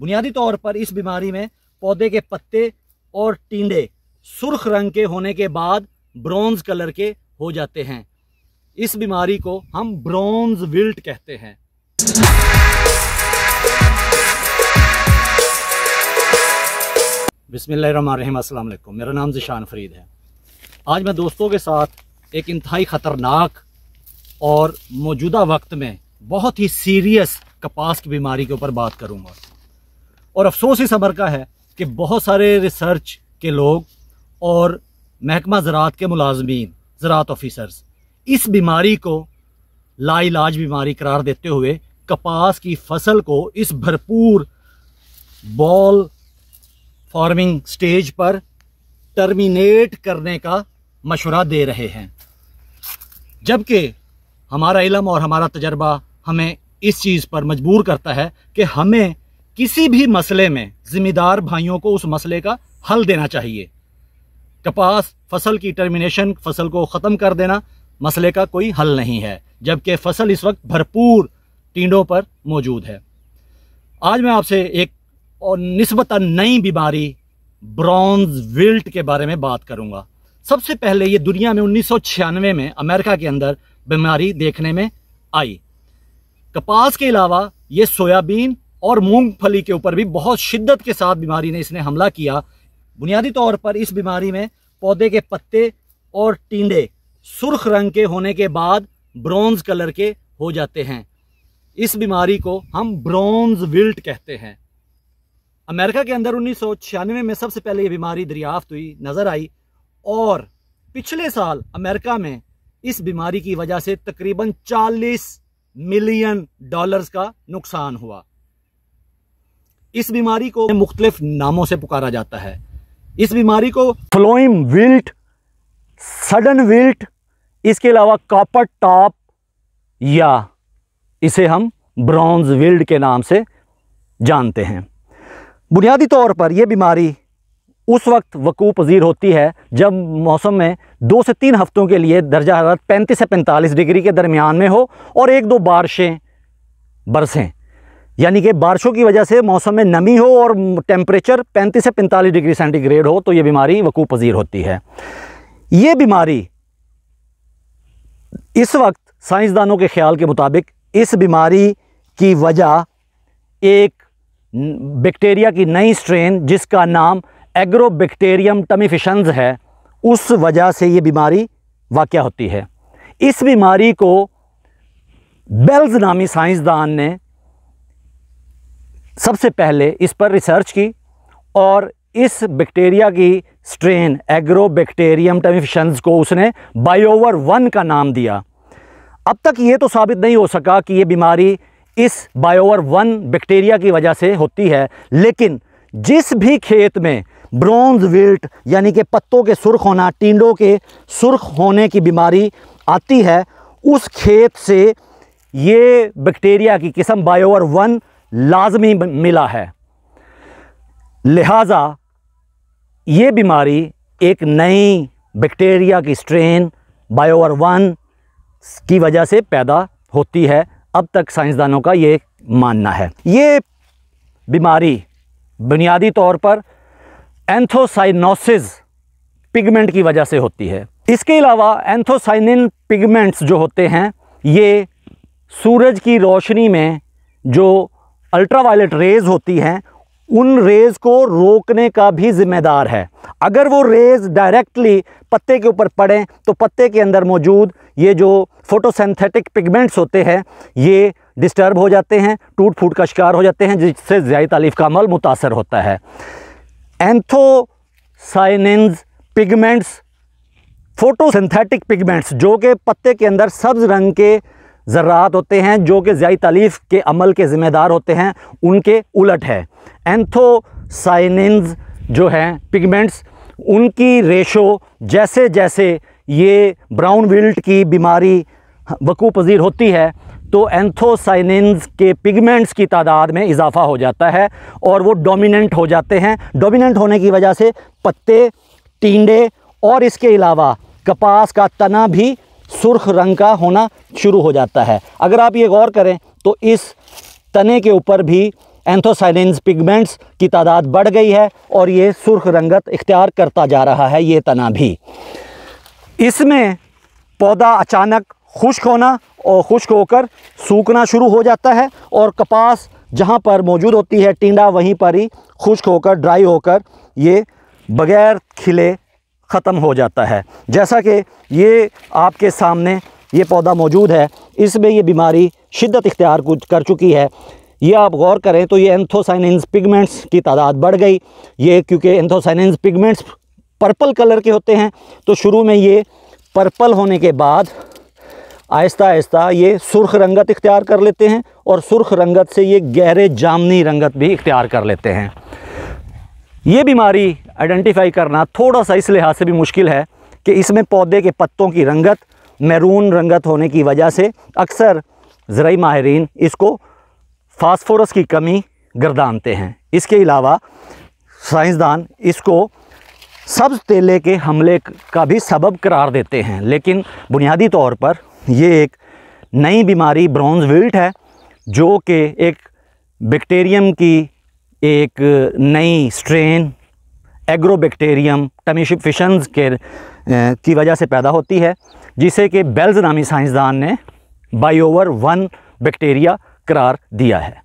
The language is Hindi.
बुनियादी तौर पर इस बीमारी में पौधे के पत्ते और टींडे सुर्ख रंग के होने के बाद ब्रॉन्ज कलर के हो जाते हैं इस बीमारी को हम ब्रॉन्ज विल्ट कहते हैं बिसमीम अस्सलाम वालेकुम मेरा नाम जिशान फरीद है आज मैं दोस्तों के साथ एक इंतहाई ख़तरनाक और मौजूदा वक्त में बहुत ही सीरियस कपास की बीमारी के ऊपर बात करूंगा और अफसोस इस अमर का है कि बहुत सारे रिसर्च के लोग और महकमा ज़रात के मुलाजमीन ज़रात ऑफिसर्स इस बीमारी को लाइलाज बीमारी करार देते हुए कपास की फसल को इस भरपूर बॉल फार्मिंग स्टेज पर टर्मिनेट करने का मशवरा दे रहे हैं जबकि हमारा इलम और हमारा तजर्बा हमें इस चीज़ पर मजबूर करता है कि हमें किसी भी मसले में जिम्मेदार भाइयों को उस मसले का हल देना चाहिए कपास फसल की टर्मिनेशन फसल को ख़त्म कर देना मसले का कोई हल नहीं है जबकि फसल इस वक्त भरपूर टीडों पर मौजूद है आज मैं आपसे एक और नस्बता नई बीमारी ब्रॉन्ज विल्ट के बारे में बात करूंगा सबसे पहले ये दुनिया में उन्नीस में अमेरिका के अंदर बीमारी देखने में आई कपास के अलावा ये सोयाबीन और मूंगफली के ऊपर भी बहुत शिद्दत के साथ बीमारी ने इसने हमला किया बुनियादी तौर पर इस बीमारी में पौधे के पत्ते और टींडे सुर्ख रंग के होने के बाद ब्रॉन्ज कलर के हो जाते हैं इस बीमारी को हम ब्रॉन्ज विल्ट कहते हैं अमेरिका के अंदर उन्नीस में सबसे पहले ये बीमारी दरियाफ्त हुई नज़र आई और पिछले साल अमेरिका में इस बीमारी की वजह से तकरीबन 40 मिलियन डॉलर्स का नुकसान हुआ इस बीमारी को मुख्तलिफ नामों से पुकारा जाता है इस बीमारी को फ्लोइम विल्ट सडन विल्ट इसके अलावा कॉपर टॉप या इसे हम ब्रॉन्ज विल्ड के नाम से जानते हैं बुनियादी तौर पर यह बीमारी उस वक्त वक़ूप पजीर होती है जब मौसम में दो से तीन हफ्तों के लिए दर्जा हरारत पैंतीस से पैंतालीस डिग्री के दरमियान में हो और एक दो बारिशें बरसें यानी कि बारिशों की वजह से मौसम में नमी हो और टेम्परेचर 35 से 45 डिग्री सेंटीग्रेड हो तो ये बीमारी वकू पजीर होती है ये बीमारी इस वक्त साइंसदानों के ख्याल के मुताबिक इस बीमारी की वजह एक बैक्टीरिया की नई स्ट्रेन जिसका नाम एग्रोबैक्टेरियम टमीफिशंस है उस वजह से ये बीमारी वाक़ होती है इस बीमारी को बेल्ज नामी साइंसदान ने सबसे पहले इस पर रिसर्च की और इस बैक्टीरिया की स्ट्रेन बैक्टेरियम टमिफिशंस को उसने बायोवर वन का नाम दिया अब तक ये तो साबित नहीं हो सका कि ये बीमारी इस बायोवर वन बैक्टीरिया की वजह से होती है लेकिन जिस भी खेत में ब्रोंज विल्ट यानी कि पत्तों के सुर्ख होना टींडों के सुर्ख होने की बीमारी आती है उस खेत से ये बैक्टीरिया की किस्म बायोवर वन लाजमी मिला है लिहाजा ये बीमारी एक नई बैक्टीरिया की स्ट्रेन बायोवर वन की वजह से पैदा होती है अब तक साइंसदानों का ये मानना है ये बीमारी बुनियादी तौर पर एंथोसाइनोसिस पिगमेंट की वजह से होती है इसके अलावा एंथोसाइनिन पिगमेंट्स जो होते हैं ये सूरज की रोशनी में जो अल्ट्रावायलेट रेज होती हैं उन रेज़ को रोकने का भी जिम्मेदार है अगर वो रेज़ डायरेक्टली पत्ते के ऊपर पड़ें तो पत्ते के अंदर मौजूद ये जो फोटोसेंथेटिक पिगमेंट्स होते हैं ये डिस्टर्ब हो जाते हैं टूट फूट का शिकार हो जाते हैं जिससे ज़्यादा तालीफ का अमल मुतासर होता है एंथोसाइनज पिगमेंट्स फोटोसिंथेटिक पिगमेंट्स जो कि पत्ते के अंदर सब्ज़ रंग के ज़रात होते हैं जो कि ज्याई तलीफ़ के अमल के ज़िम्मेदार होते हैं उनके उलट है एंथोसाइनिन्स जो हैं पिगमेंट्स उनकी रेशो जैसे जैसे ये ब्राउन विल्ट की बीमारी वकू पजीर होती है तो एंथोसाइनिन्स के पिगमेंट्स की तादाद में इजाफा हो जाता है और वो डोमिनेंट हो जाते हैं डोमिनेंट होने की वजह से पत्ते टींडे और इसके अलावा कपास का तना भी सुर्ख रंग का होना शुरू हो जाता है अगर आप ये गौर करें तो इस तने के ऊपर भी एंथोसाइलेंस पिगमेंट्स की तादाद बढ़ गई है और ये सुर्ख रंगत इख्तियार करता जा रहा है ये तना भी इसमें पौधा अचानक खुश्क होना और खुश्क होकर सूखना शुरू हो जाता है और कपास जहाँ पर मौजूद होती है टींडा वहीं पर ही खुश्क होकर ड्राई होकर ये बग़ैर खिले ख़त्म हो जाता है जैसा कि ये आपके सामने ये पौधा मौजूद है इसमें ये बीमारी शिद्दत इख्तियार कर चुकी है ये आप गौर करें तो ये एंथोसाइनेंस पिगमेंट्स की तादाद बढ़ गई ये क्योंकि एंथोसाइनेंस पिगमेंट्स पर्पल कलर के होते हैं तो शुरू में ये पर्पल होने के बाद आहिस्ता आहिस्ता ये सुर्ख रंगत इख्तियार कर लेते हैं और सुर्ख रंगत से ये गहरे जामनी रंगत भी इख्तियार कर लेते हैं ये बीमारी आइडेंटिफाई करना थोड़ा सा इस लिहाज से भी मुश्किल है कि इसमें पौधे के पत्तों की रंगत मैरून रंगत होने की वजह से अक्सर ज़रूरी माहरीन इसको फास्फोरस की कमी गर्दानते हैं इसके अलावा साइंसदान इसको सब्ज़ तेले के हमले का भी सबब करार देते हैं लेकिन बुनियादी तौर पर ये एक नई बीमारी ब्रॉन्ज विल्ट है जो कि एक बैक्टीरियम की एक नई स्ट्रेन एग्रोबैक्टेरियम टमीशिफिशन के की वजह से पैदा होती है जिसे कि बेल्ज नामी साइंसदान ने बायोवर वन बैक्टीरिया करार दिया है